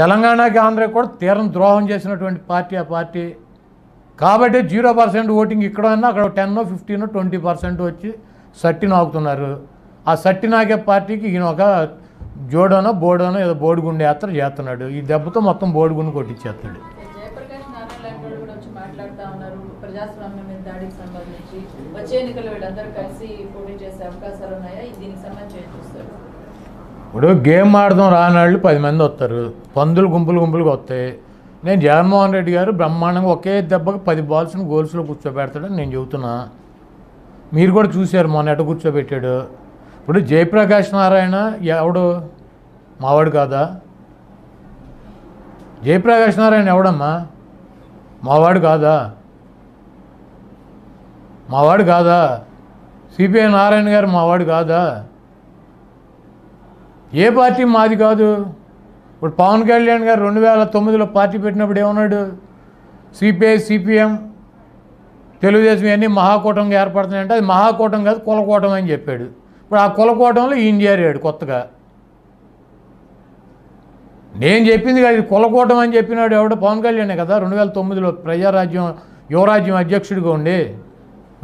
తెలంగాణకి ఆంధ్ర కూడా తీరం ద్రోహం చేసినటువంటి పార్టీ ఆ పార్టీ కాబట్టి జీరో పర్సెంట్ ఓటింగ్ ఇక్కడ అయినా అక్కడ టెన్ ఫిఫ్టీన్ ట్వంటీ పర్సెంట్ వచ్చి సట్టి నాకుతున్నారు ఆ సట్టి నాకే పార్టీకి ఈయన ఒక జోడోనో బోడోనో ఏదో బోడిగుండె యాత్ర చేస్తున్నాడు ఈ దెబ్బతో మొత్తం బోడిగుండు కొట్టించేస్తాడు వచ్చే ఎన్నికలు వీళ్ళందరూ కలిసి పోటీ చేసే అవకాశాలు ఉన్నాయా దీనికి సంబంధించి ఇప్పుడు గేమ్ ఆడదాం రాని వాళ్ళు పది మంది వస్తారు పందులు గుంపులు గుంపులుగా వస్తాయి నేను జగన్మోహన్ రెడ్డి గారు బ్రహ్మాండంగా ఒకే దెబ్బకి పది బాల్స్ని గోల్స్లో కూర్చోబెడతాడని నేను చెబుతున్నా మీరు కూడా చూశారు మొన్న ఎట కూర్చోబెట్టాడు ఇప్పుడు జయప్రకాష్ నారాయణ ఎవడు మావాడు కాదా జయప్రకాష్ నారాయణ ఎవడమ్మా మావాడు కాదా మావాడు కాదా సిపిఐ నారాయణ గారు మావాడు కాదా ఏ పార్టీ మాది కాదు ఇప్పుడు పవన్ కళ్యాణ్ గారు రెండు వేల తొమ్మిదిలో పార్టీ పెట్టినప్పుడు ఏమన్నాడు సిపిఐ సిపిఎం తెలుగుదేశం ఇవన్నీ మహాకూటంగా ఏర్పడుతున్నాయంటే అది మహాకూటం కాదు కులకూటం అని చెప్పాడు ఇప్పుడు ఆ కులకూటంలో ఈయన చేరాడు కొత్తగా నేను చెప్పింది కాదు కులకూటం అని చెప్పినాడు ఎవడో పవన్ కళ్యాణే కదా రెండు వేల తొమ్మిదిలో ప్రజారాజ్యం యువరాజ్యం అధ్యక్షుడిగా ఉండి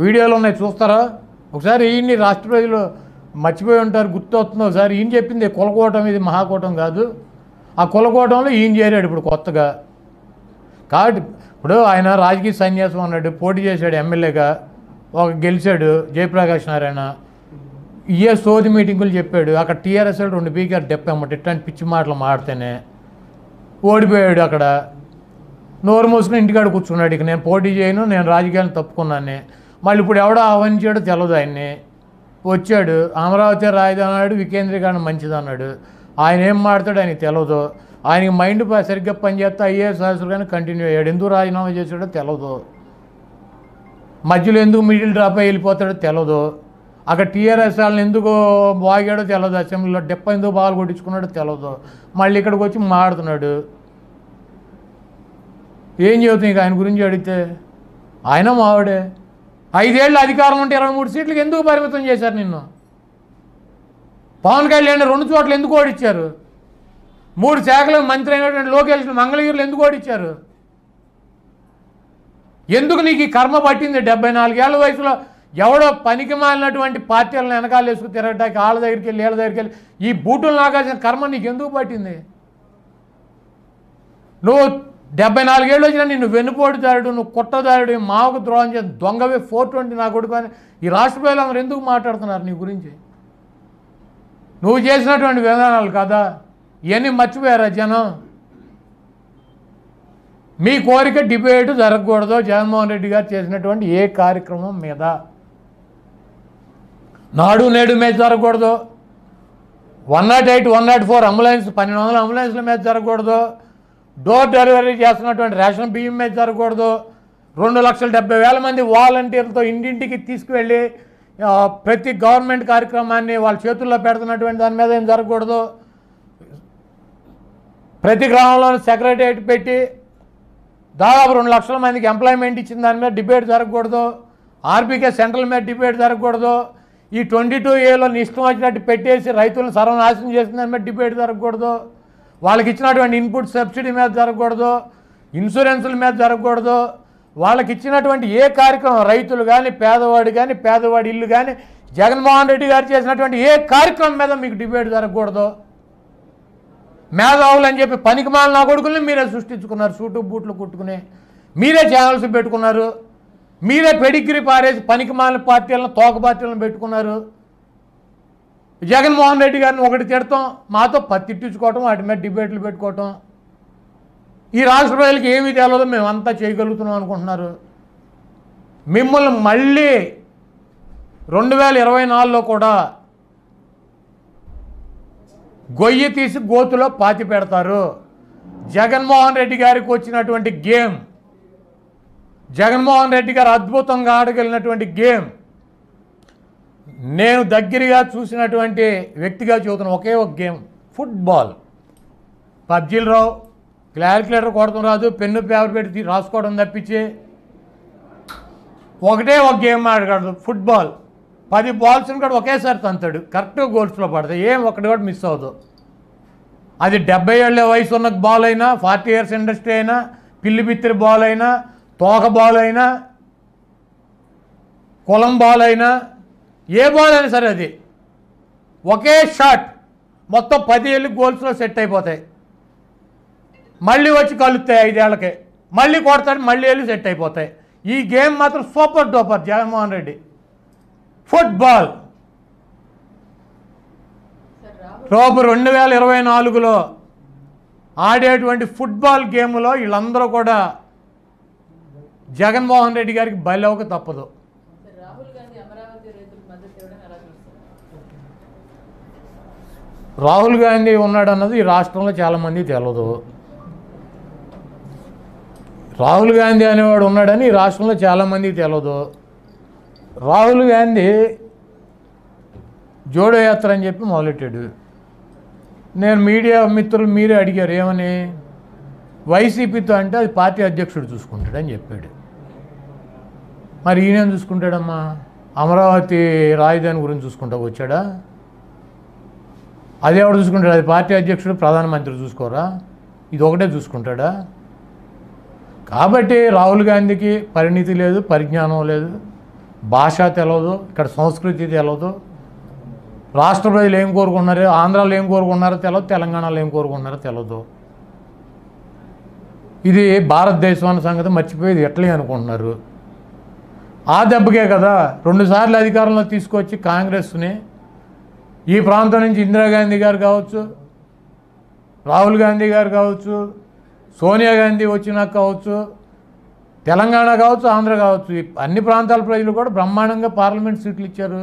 వీడియోలు ఉన్నాయి చూస్తారా ఒకసారి ఈయన్ని రాష్ట్ర ప్రజలు మర్చిపోయి ఉంటారు గుర్తొస్తుంది ఒకసారి ఈయన చెప్పింది కులకోటం ఇది మహాకూటం కాదు ఆ కులకోటంలో ఈయన చేరాడు ఇప్పుడు కొత్తగా కాబట్టి ఇప్పుడు ఆయన రాజకీయ సన్యాసం అన్నాడు పోటీ చేశాడు ఎమ్మెల్యేగా ఒక గెలిచాడు జయప్రకాష్ నారాయణ ఇయే సోది మీటింగులు చెప్పాడు అక్కడ టీఆర్ఎస్ రెండు బీకర్ చెప్పామట ఇట్లాంటి పిచ్చి మాటలు మాడితేనే ఓడిపోయాడు అక్కడ నోరు మూసుకుని ఇంటికాడ కూర్చున్నాడు ఇక నేను పోటీ చేయను నేను రాజకీయాలను తప్పుకున్నాను మళ్ళీ ఇప్పుడు ఎవడో ఆహ్వానించాడో తెలియదు ఆయన్ని వచ్చాడు అమరావతి రాజధాని అన్నాడు వికేంద్రీకరణ మంచిది అన్నాడు ఆయన ఏం మాడతాడు ఆయనకి తెలియదు ఆయనకి మైండ్ సరిగ్గా పనిచేస్తే ఐఏఎస్ ఆఫీసర్ కానీ కంటిన్యూ అయ్యాడు ఎందుకు రాజీనామా చేశాడో తెలియదు మధ్యలో ఎందుకు మిడిల్ డ్రాప్ అయి వెళ్ళిపోతాడో తెలియదు అక్కడ టీఆర్ఎస్ వాళ్ళని ఎందుకు బాగాడో తెలియదు అసెంబ్లీలో డెప్ప ఎందుకు బాగా కొట్టించుకున్నాడో తెలియదు మళ్ళీ ఇక్కడికి వచ్చి మాడుతున్నాడు ఏం చెబుతుంది ఆయన గురించి అడిగితే ఆయన మావాడే ఐదేళ్ళు అధికారం ఉంటే ఇరవై మూడు సీట్లకు ఎందుకు పరిమితం చేశారు నిన్ను పవన్ కళ్యాణ్ రెండు చోట్ల ఎందుకు ఓడిచ్చారు మూడు శాఖలకు మంత్రి అయినటువంటి లోకేష్ మంగళగిరిలో ఎందుకు ఓడిచ్చారు ఎందుకు నీకు ఈ కర్మ పట్టింది డెబ్బై నాలుగేళ్ల వయసులో ఎవడో పనికి మాలినటువంటి పార్టీలను వెనకాల వేసుకుని తిరగడానికి వాళ్ళ దగ్గరికి వెళ్ళి వీళ్ళ దగ్గరికి వెళ్ళి ఈ బూటులు నాగాల్సిన కర్మ నీకు ఎందుకు పట్టింది నువ్వు డెబ్బై నాలుగేళ్ళు వచ్చినా నిన్ను దారుడు నువ్వు కుట్టదారుడు మావకు ద్రోహం చేసి దొంగవే ఫోర్ ట్వంటీ నా కొడుకు అని ఈ రాష్ట్రపతిలో అందరు ఎందుకు మాట్లాడుతున్నారు నీ గురించి నువ్వు చేసినటువంటి విధానాలు కదా ఇవన్నీ మర్చిపోయారా జనం మీ కోరిక డిబేట్ జరగకూడదు జగన్మోహన్ రెడ్డి గారు చేసినటువంటి ఏ కార్యక్రమం మీద నాడు నేడు మ్యాచ్ జరగకూడదు one not eight one not four ambulance పన్నెండు వందల అంబులెన్స్ల మ్యాచ్ జరగకూడదు డోర్ డెలివరీ చేస్తున్నటువంటి రేషన్ బియ్యం మీద జరగకూడదు రెండు లక్షల డెబ్బై వేల మంది వాలంటీర్లతో ఇంటింటికి తీసుకువెళ్ళి ప్రతి గవర్నమెంట్ కార్యక్రమాన్ని వాళ్ళ చేతుల్లో పెడుతున్నటువంటి దాని మీద ఏం జరగకూడదు ప్రతి గ్రామంలో సెక్రటరియట్ పెట్టి దాదాపు రెండు లక్షల మందికి ఎంప్లాయ్మెంట్ ఇచ్చిన దాని మీద డిబేట్ జరగకూడదు ఆర్బీకే సెంట్రల్ మీద డిబేట్ జరగకూడదు ఈ ట్వంటీ టూ ఏలో నిష్టం వచ్చినట్టు పెట్టేసి రైతులను సర్వనాశనం చేసిన దాని మీద డిబేట్ జరగకూడదు వాళ్ళకి ఇచ్చినటువంటి ఇన్పుట్ సబ్సిడీ మీద జరగకూడదు ఇన్సూరెన్సుల మీద జరగకూడదు వాళ్ళకి ఇచ్చినటువంటి ఏ కార్యక్రమం రైతులు కానీ పేదవాడు కానీ పేదవాడి ఇల్లు కానీ జగన్మోహన్ రెడ్డి గారు చేసినటువంటి ఏ కార్యక్రమం మీద మీకు డిబేట్ జరగకూడదు మేధావులు అని చెప్పి పనికిమాలిన కొడుకుల్ని మీరే సృష్టించుకున్నారు సూటు బూట్లు కుట్టుకుని మీరే ఛానల్స్ పెట్టుకున్నారు మీరే పెడిగ్రీ పారేసి పనికిమాలిన పార్టీలను తోక పార్టీలను పెట్టుకున్నారు జగన్మోహన్ రెడ్డి గారిని ఒకటి తిడతాం మాతో పత్తిట్టించుకోవటం వాటి మీద డిబేట్లు పెట్టుకోవటం ఈ రాష్ట్ర ప్రజలకు ఏమీ మేము మేమంతా చేయగలుగుతున్నాం అనుకుంటున్నారు మిమ్మల్ని మళ్ళీ రెండు వేల ఇరవై నాలుగులో కూడా గొయ్యి తీసి గోతులో పాతి పెడతారు జగన్మోహన్ రెడ్డి గారికి వచ్చినటువంటి గేమ్ జగన్మోహన్ రెడ్డి గారు అద్భుతంగా ఆడగలిగినటువంటి గేమ్ నేను దగ్గరగా చూసినటువంటి వ్యక్తిగా చూస్తున్నాను ఒకే ఒక గేమ్ ఫుట్బాల్ పబ్జీలు రావు క్లారిక్యులేటర్ కొడతాం రాదు పెన్ను పేపర్ పెట్టి రాసుకోవడం తప్పించి ఒకటే ఒక గేమ్ ఆడగలదు ఫుట్బాల్ పది బాల్స్ని కూడా ఒకేసారి తంతాడు కరెక్ట్గా గోల్స్లో పడతాయి ఏం ఒకటి కూడా మిస్ అవ్వదు అది డెబ్బై ఏళ్ళ వయసు ఉన్న బాల్ అయినా ఫార్టీ ఇయర్స్ ఇండస్ట్రీ అయినా పిల్లి బిత్తిరి బాల్ అయినా తోక బాల్ అయినా కులం బాల్ అయినా ఏ బాల్ అయినా సరే అది ఒకే షాట్ మొత్తం పది ఏళ్ళు గోల్స్లో సెట్ అయిపోతాయి మళ్ళీ వచ్చి కలుస్తాయి ఐదేళ్లకే మళ్ళీ కొడతాడు మళ్ళీ వెళ్ళి సెట్ అయిపోతాయి ఈ గేమ్ మాత్రం super duper Jaganmohan Reddy football రోపు రెండు వేల ఇరవై నాలుగులో ఆడేటువంటి ఫుట్బాల్ గేమ్లో వీళ్ళందరూ కూడా జగన్మోహన్ రెడ్డి గారికి బలవక తప్పదు రాహుల్ గాంధీ ఉన్నాడు అన్నది ఈ రాష్ట్రంలో చాలామంది తెలదు రాహుల్ గాంధీ అనేవాడు ఉన్నాడని ఈ రాష్ట్రంలో చాలామంది తెలదు రాహుల్ గాంధీ జోడో యాత్ర అని చెప్పి మొదలెట్టాడు నేను మీడియా మిత్రులు మీరే అడిగారు ఏమని వైసీపీతో అంటే అది పార్టీ అధ్యక్షుడు చూసుకుంటాడని చెప్పాడు మరి ఈయనేం చూసుకుంటాడమ్మా అమరావతి రాజధాని గురించి చూసుకుంటా వచ్చాడా అదేవాడు చూసుకుంటాడు అది పార్టీ అధ్యక్షుడు ప్రధానమంత్రి చూసుకోరా ఇది ఒకటే చూసుకుంటాడా కాబట్టి రాహుల్ గాంధీకి పరిణితి లేదు పరిజ్ఞానం లేదు భాష తెలియదు ఇక్కడ సంస్కృతి తెలియదు రాష్ట్ర ప్రజలు ఏం కోరుకున్నారు ఆంధ్రాలో ఏం కోరుకున్నారో తెలియదు తెలంగాణలో ఏం కోరుకున్నారో తెలియదు ఇది భారతదేశం అన్న సంగతి మర్చిపోయేది ఎట్లే అనుకుంటున్నారు ఆ దెబ్బకే కదా రెండుసార్లు అధికారంలో తీసుకొచ్చి కాంగ్రెస్ని ఈ ప్రాంతం నుంచి ఇందిరాగాంధీ గారు కావచ్చు రాహుల్ గాంధీ గారు కావచ్చు సోనియా గాంధీ వచ్చినాక కావచ్చు తెలంగాణ కావచ్చు ఆంధ్ర కావచ్చు అన్ని ప్రాంతాల ప్రజలు కూడా బ్రహ్మాండంగా పార్లమెంట్ సీట్లు ఇచ్చారు